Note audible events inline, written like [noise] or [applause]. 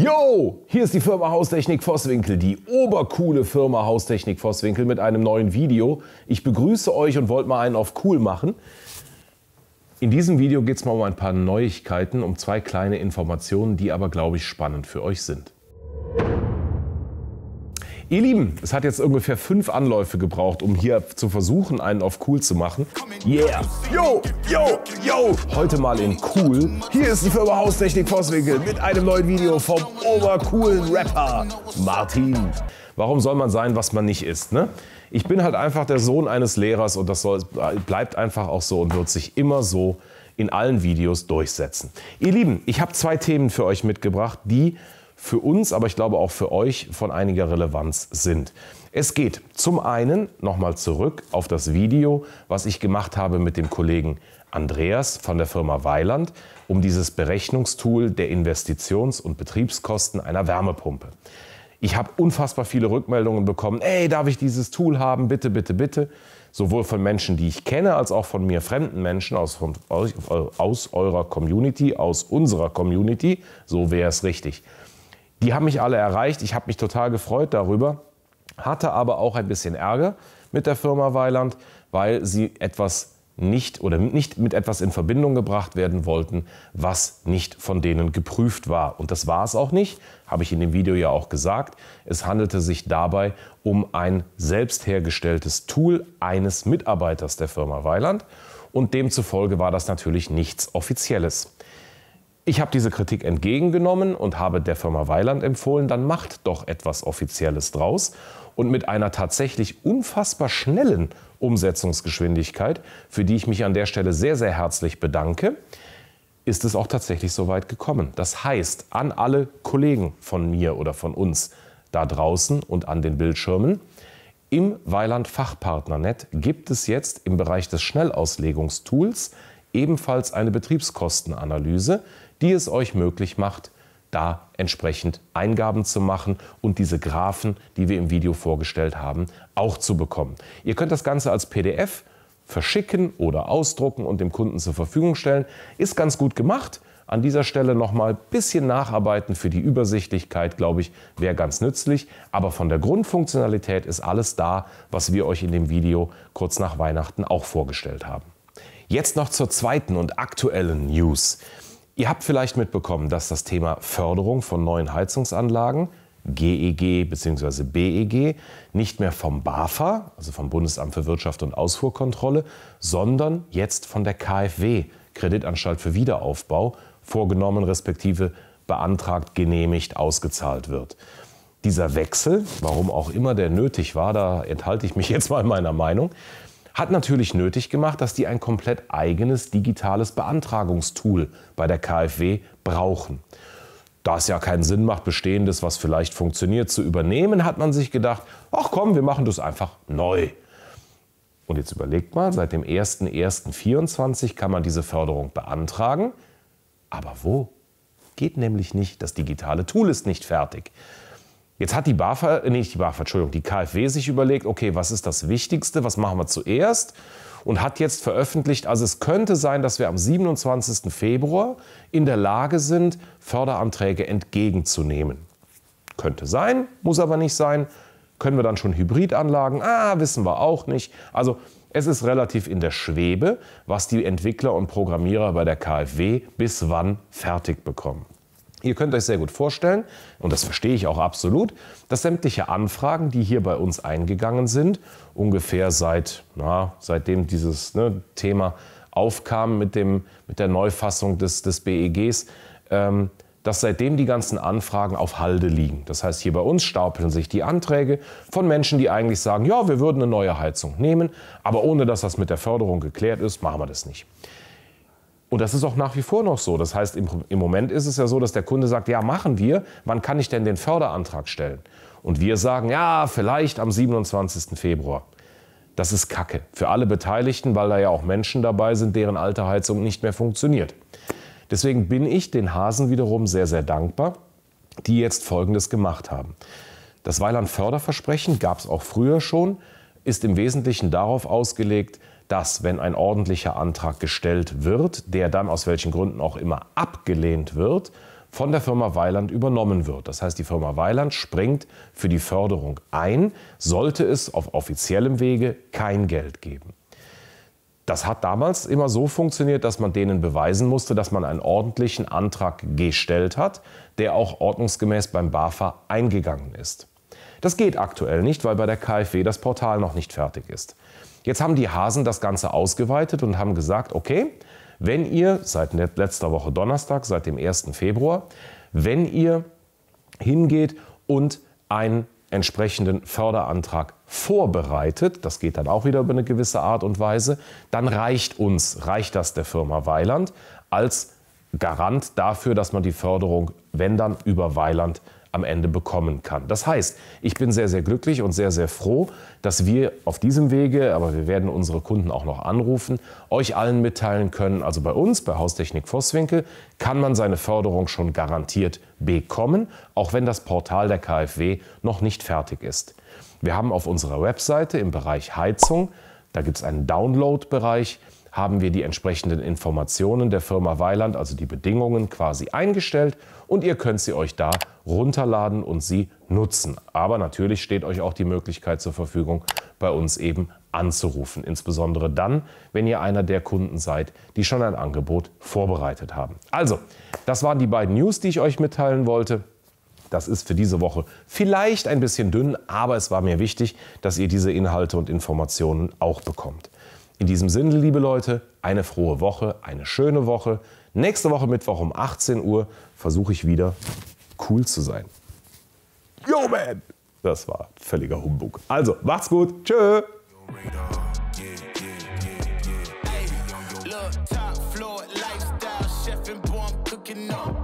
Yo, hier ist die Firma Haustechnik Vosswinkel, die obercoole Firma Haustechnik Vosswinkel mit einem neuen Video. Ich begrüße euch und wollte mal einen auf cool machen. In diesem Video geht es mal um ein paar Neuigkeiten, um zwei kleine Informationen, die aber, glaube ich, spannend für euch sind. Ihr Lieben, es hat jetzt ungefähr fünf Anläufe gebraucht, um hier zu versuchen, einen auf cool zu machen. Yeah! Yo, yo, yo! Heute mal in cool. Hier ist die Firma Haustechnik Voswinkel mit einem neuen Video vom obercoolen Rapper Martin. Warum soll man sein, was man nicht ist, ne? Ich bin halt einfach der Sohn eines Lehrers und das soll, bleibt einfach auch so und wird sich immer so in allen Videos durchsetzen. Ihr Lieben, ich habe zwei Themen für euch mitgebracht, die für uns, aber ich glaube auch für euch von einiger Relevanz sind. Es geht zum einen nochmal zurück auf das Video, was ich gemacht habe mit dem Kollegen Andreas von der Firma Weiland um dieses Berechnungstool der Investitions- und Betriebskosten einer Wärmepumpe. Ich habe unfassbar viele Rückmeldungen bekommen, ey, darf ich dieses Tool haben, bitte, bitte, bitte. Sowohl von Menschen, die ich kenne, als auch von mir fremden Menschen aus, von, aus eurer Community, aus unserer Community. So wäre es richtig. Die haben mich alle erreicht. Ich habe mich total gefreut darüber, hatte aber auch ein bisschen Ärger mit der Firma Weiland, weil sie etwas nicht oder nicht mit etwas in Verbindung gebracht werden wollten, was nicht von denen geprüft war. Und das war es auch nicht, habe ich in dem Video ja auch gesagt. Es handelte sich dabei um ein selbst hergestelltes Tool eines Mitarbeiters der Firma Weiland und demzufolge war das natürlich nichts Offizielles. Ich habe diese Kritik entgegengenommen und habe der Firma Weiland empfohlen, dann macht doch etwas Offizielles draus. Und mit einer tatsächlich unfassbar schnellen Umsetzungsgeschwindigkeit, für die ich mich an der Stelle sehr, sehr herzlich bedanke, ist es auch tatsächlich so weit gekommen. Das heißt, an alle Kollegen von mir oder von uns da draußen und an den Bildschirmen, im Weiland Fachpartnernet gibt es jetzt im Bereich des Schnellauslegungstools ebenfalls eine Betriebskostenanalyse, die es euch möglich macht, da entsprechend Eingaben zu machen und diese Graphen, die wir im Video vorgestellt haben, auch zu bekommen. Ihr könnt das Ganze als PDF verschicken oder ausdrucken und dem Kunden zur Verfügung stellen. Ist ganz gut gemacht. An dieser Stelle nochmal ein bisschen nacharbeiten für die Übersichtlichkeit, glaube ich, wäre ganz nützlich. Aber von der Grundfunktionalität ist alles da, was wir euch in dem Video kurz nach Weihnachten auch vorgestellt haben. Jetzt noch zur zweiten und aktuellen News. Ihr habt vielleicht mitbekommen, dass das Thema Förderung von neuen Heizungsanlagen GEG bzw. BEG nicht mehr vom BAFA, also vom Bundesamt für Wirtschaft und Ausfuhrkontrolle, sondern jetzt von der KfW, Kreditanstalt für Wiederaufbau, vorgenommen respektive beantragt, genehmigt, ausgezahlt wird. Dieser Wechsel, warum auch immer der nötig war, da enthalte ich mich [laughs] jetzt mal meiner Meinung, hat natürlich nötig gemacht, dass die ein komplett eigenes digitales Beantragungstool bei der KfW brauchen. Da es ja keinen Sinn macht, bestehendes, was vielleicht funktioniert, zu übernehmen, hat man sich gedacht, ach komm, wir machen das einfach neu. Und jetzt überlegt mal, seit dem 01.01.24 kann man diese Förderung beantragen. Aber wo? Geht nämlich nicht, das digitale Tool ist nicht fertig. Jetzt hat die BAFA, äh, nee, nicht die BAFA, Entschuldigung, die KfW sich überlegt, okay, was ist das Wichtigste, was machen wir zuerst? Und hat jetzt veröffentlicht, also es könnte sein, dass wir am 27. Februar in der Lage sind, Förderanträge entgegenzunehmen. Könnte sein, muss aber nicht sein. Können wir dann schon Hybridanlagen? Ah, wissen wir auch nicht. Also es ist relativ in der Schwebe, was die Entwickler und Programmierer bei der KfW bis wann fertig bekommen. Ihr könnt euch sehr gut vorstellen, und das verstehe ich auch absolut, dass sämtliche Anfragen, die hier bei uns eingegangen sind, ungefähr seit, na, seitdem dieses ne, Thema aufkam mit, dem, mit der Neufassung des, des BEGs, ähm, dass seitdem die ganzen Anfragen auf Halde liegen. Das heißt, hier bei uns stapeln sich die Anträge von Menschen, die eigentlich sagen, ja, wir würden eine neue Heizung nehmen, aber ohne dass das mit der Förderung geklärt ist, machen wir das nicht. Und das ist auch nach wie vor noch so. Das heißt, im, im Moment ist es ja so, dass der Kunde sagt, ja, machen wir, wann kann ich denn den Förderantrag stellen? Und wir sagen, ja, vielleicht am 27. Februar. Das ist Kacke für alle Beteiligten, weil da ja auch Menschen dabei sind, deren alte Heizung nicht mehr funktioniert. Deswegen bin ich den Hasen wiederum sehr, sehr dankbar, die jetzt Folgendes gemacht haben. Das Weiland-Förderversprechen gab es auch früher schon, ist im Wesentlichen darauf ausgelegt, dass wenn ein ordentlicher Antrag gestellt wird, der dann aus welchen Gründen auch immer abgelehnt wird, von der Firma Weiland übernommen wird. Das heißt, die Firma Weiland springt für die Förderung ein, sollte es auf offiziellem Wege kein Geld geben. Das hat damals immer so funktioniert, dass man denen beweisen musste, dass man einen ordentlichen Antrag gestellt hat, der auch ordnungsgemäß beim BAFA eingegangen ist. Das geht aktuell nicht, weil bei der KfW das Portal noch nicht fertig ist. Jetzt haben die Hasen das Ganze ausgeweitet und haben gesagt, okay, wenn ihr seit letzter Woche Donnerstag, seit dem 1. Februar, wenn ihr hingeht und einen entsprechenden Förderantrag vorbereitet, das geht dann auch wieder über eine gewisse Art und Weise, dann reicht uns, reicht das der Firma Weiland als Garant dafür, dass man die Förderung, wenn dann, über Weiland am Ende bekommen kann. Das heißt, ich bin sehr, sehr glücklich und sehr, sehr froh, dass wir auf diesem Wege, aber wir werden unsere Kunden auch noch anrufen, euch allen mitteilen können, also bei uns, bei Haustechnik Vosswinkel, kann man seine Förderung schon garantiert bekommen, auch wenn das Portal der KfW noch nicht fertig ist. Wir haben auf unserer Webseite im Bereich Heizung, da gibt es einen Download-Bereich, haben wir die entsprechenden Informationen der Firma Weiland, also die Bedingungen quasi eingestellt und ihr könnt sie euch da runterladen und sie nutzen. Aber natürlich steht euch auch die Möglichkeit zur Verfügung, bei uns eben anzurufen, insbesondere dann, wenn ihr einer der Kunden seid, die schon ein Angebot vorbereitet haben. Also, das waren die beiden News, die ich euch mitteilen wollte. Das ist für diese Woche vielleicht ein bisschen dünn, aber es war mir wichtig, dass ihr diese Inhalte und Informationen auch bekommt. In diesem Sinne, liebe Leute, eine frohe Woche, eine schöne Woche. Nächste Woche Mittwoch um 18 Uhr versuche ich wieder cool zu sein. Yo, man! Das war völliger Humbug. Also, macht's gut. Tschö! Top floor lifestyle, chef and boy, I'm cooking up.